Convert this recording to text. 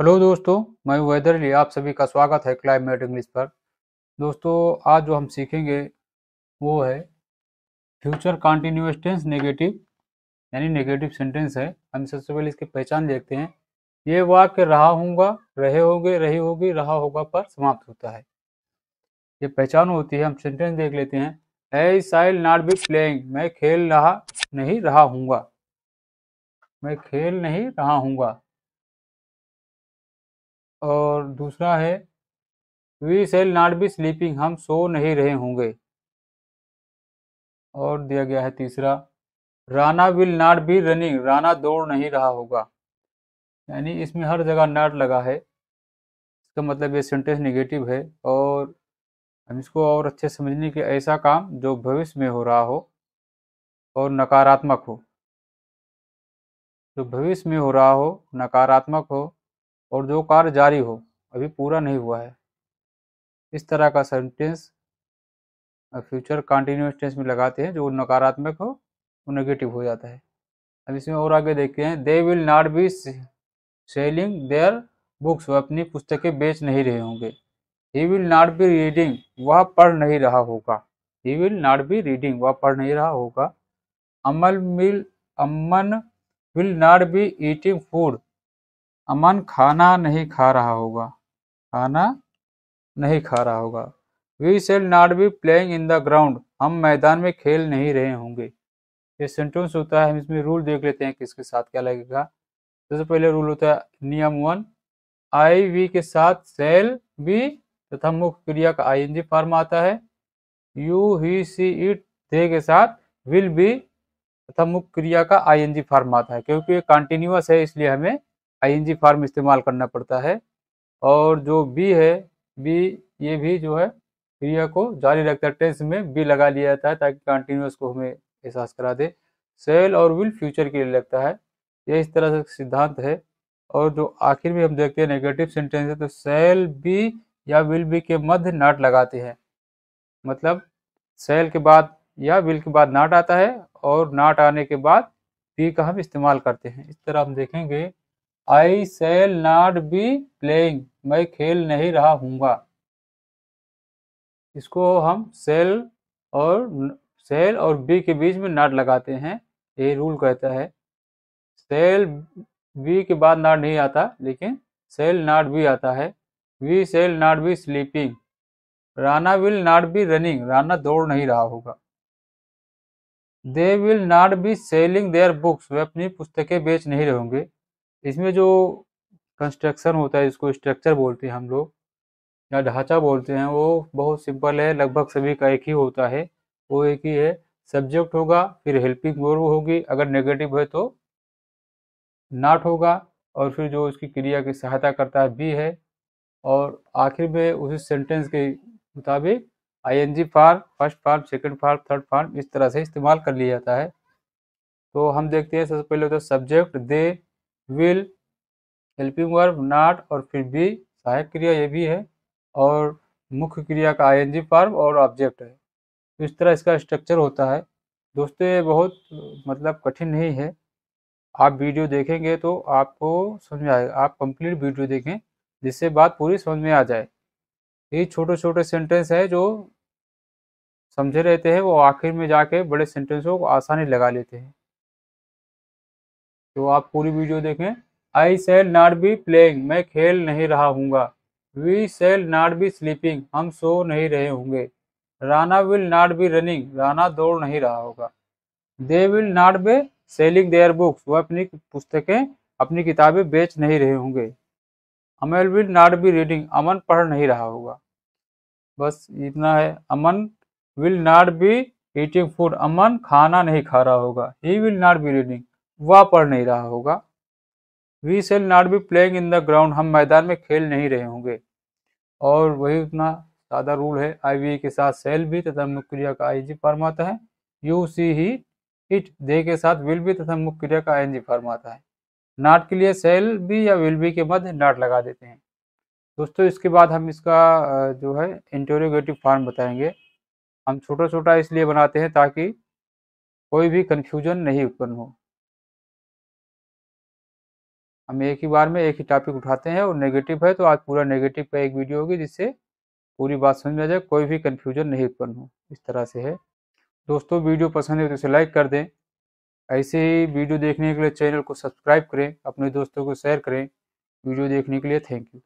hello दोस्तों मैं weather आप सभी का स्वागत है क्लाइमेट इंग्लिश पर दोस्तों आज जो हम सीखेंगे वो है फ्यूचर कॉन्टीन्यूस टेंस नेगेटिव यानी नेगेटिव सेंटेंस है हम सबसे पहले इसकी पहचान देखते हैं ये वाक्य रहा होगा रहे होंगे रही होगी रहा होगा पर समाप्त होता है ये पहचान होती है हम सेंटेंस देख लेते हैं I shall not be playing मैं खेल रहा नहीं रहा हूँगा मैं खेल नहीं रहा हूँगा और दूसरा है we shall not be sleeping हम सो नहीं रहे होंगे और दिया गया है तीसरा Rana will not be running Rana दौड़ नहीं रहा होगा यानी इसमें हर जगह नॉट लगा है इसका मतलब ये सेंटेंस निगेटिव है और हम इसको और अच्छे समझने के ऐसा काम जो भविष्य में हो रहा हो और नकारात्मक हो जो भविष्य में हो रहा हो नकारात्मक हो और जो कार्य जारी हो अभी पूरा नहीं हुआ है इस तरह का सेंटेंस फ्यूचर कंटिन्यूस टेंस में लगाते हैं जो नकारात्मक हो वो नेगेटिव हो जाता है अब इसमें और आगे देखते हैं they will not be selling their books वह अपनी पुस्तकें बेच नहीं रहे होंगे he will not be reading वह पढ़ नहीं रहा होगा he will not be reading वह पढ़ नहीं रहा होगा अमल मिल Aman will not be eating food Aman खाना नहीं खा रहा होगा खाना नहीं खा रहा होगा we shall not be playing in the ground हम मैदान में खेल नहीं रहे होंगे ये सेंटेंस होता है हम इसमें रूल देख लेते हैं किसके साथ क्या लगेगा सबसे पहले रूल होता है नियम वन आई वी के साथ सेल बी तथा मुख्य क्रिया का आई एन जी फॉर्म आता है you he see it they के साथ विल बी तथा मुख्य क्रिया का आई एन जी फॉर्म आता है क्योंकि ये कॉन्टिन्यूस है इसलिए हमें आईएनजी फॉर्म इस्तेमाल करना पड़ता है और जो बी है बी ये भी जो है क्रिया को जारी रखता है टेंस में बी लगा लिया जाता है ताकि कंटिन्यूस को हमें एहसास करा दे सेल और विल फ्यूचर के लिए लगता है ये इस तरह से सिद्धांत है और जो आखिर में हम देखते हैं नेगेटिव सेंटेंस है तो सेल बी या विल बी के मध्य नाट लगाते हैं मतलब सेल के बाद या विल के बाद नाट आता है और नाट आने के बाद बी का हम इस्तेमाल करते हैं इस तरह हम देखेंगे I shall not be playing मैं खेल नहीं रहा हूँगा इसको हम सेल और सेल और बी के बीच में नाट लगाते हैं ये रूल कहता है सेल बी के बाद नाट नहीं आता लेकिन सेल नाट बी आता है we shall not be sleeping Rana will not be running Rana दौड़ नहीं रहा होगा they will not be selling their books वे अपनी पुस्तकें बेच नहीं रहेंगे इसमें जो कंस्ट्रक्शन होता है जिसको स्ट्रक्चर बोलते हैं हम लोग या ढांचा बोलते हैं वो बहुत सिंपल है लगभग सभी का एक ही होता है वो एक ही है सब्जेक्ट होगा फिर हेल्पिंग वर्ब होगी अगर नेगेटिव है तो नाट होगा और फिर जो उसकी क्रिया की सहायता करता है बी है और आखिर में उसी सेंटेंस के मुताबिक I N G form first form second form third form इस तरह से इस्तेमाल कर लिया जाता है तो हम देखते हैं सबसे पहले होता है subject they will helping verb not और फिर बी सहायक क्रिया ये भी है और मुख्य क्रिया का आईएनजी फॉर्म और ऑब्जेक्ट है तो इस तरह इसका स्ट्रक्चर होता है दोस्तों ये बहुत मतलब कठिन नहीं है आप वीडियो देखेंगे तो आपको समझ में आएगा आप कंप्लीट वीडियो देखें जिससे बात पूरी समझ में आ जाए ये छोटे छोटे सेंटेंस है जो समझे रहते हैं वो आखिर में जाके बड़े सेंटेंसों को आसानी लगा लेते हैं तो आप पूरी वीडियो देखें I shall not be playing मैं खेल नहीं रहा हूँगा we shall not be sleeping हम सो नहीं रहे होंगे Rana will not be running Rana दौड़ नहीं रहा होगा they will not be selling their books वह अपनी पुस्तकें अपनी किताबें बेच नहीं रहे होंगे Amal will not be reading Aman पढ़ नहीं रहा होगा बस इतना है Aman will not be eating food Aman खाना नहीं खा रहा होगा he will not be reading वह पढ़ नहीं रहा होगा we shall not be playing in the ground हम मैदान में खेल नहीं रहे होंगे और वही उतना सादा रूल है आई वी के साथ सेल भी तथा मुख्य क्रिया का आई जी फॉर्म आता है you see he it they के साथ विल भी तथा मुख्य क्रिया का आई एन जी फॉर्म आता है नाट के लिए सेल भी या विल भी के मध्य नाट लगा देते हैं दोस्तों इसके बाद हम इसका जो है इंटरोगेटिव फॉर्म बताएंगे हम छोटा छोटा इसलिए बनाते हैं ताकि कोई भी कन्फ्यूजन नहीं उत्पन्न हो हम एक ही बार में एक ही टॉपिक उठाते हैं और नेगेटिव है तो आज पूरा नेगेटिव का एक वीडियो होगी जिससे पूरी बात समझ में आ जाए कोई भी कन्फ्यूजन नहीं उत्पन्न हो इस तरह से है दोस्तों वीडियो पसंद है तो इसे लाइक कर दें ऐसे ही वीडियो देखने के लिए चैनल को सब्सक्राइब करें अपने दोस्तों को शेयर करें वीडियो देखने के लिए थैंक यू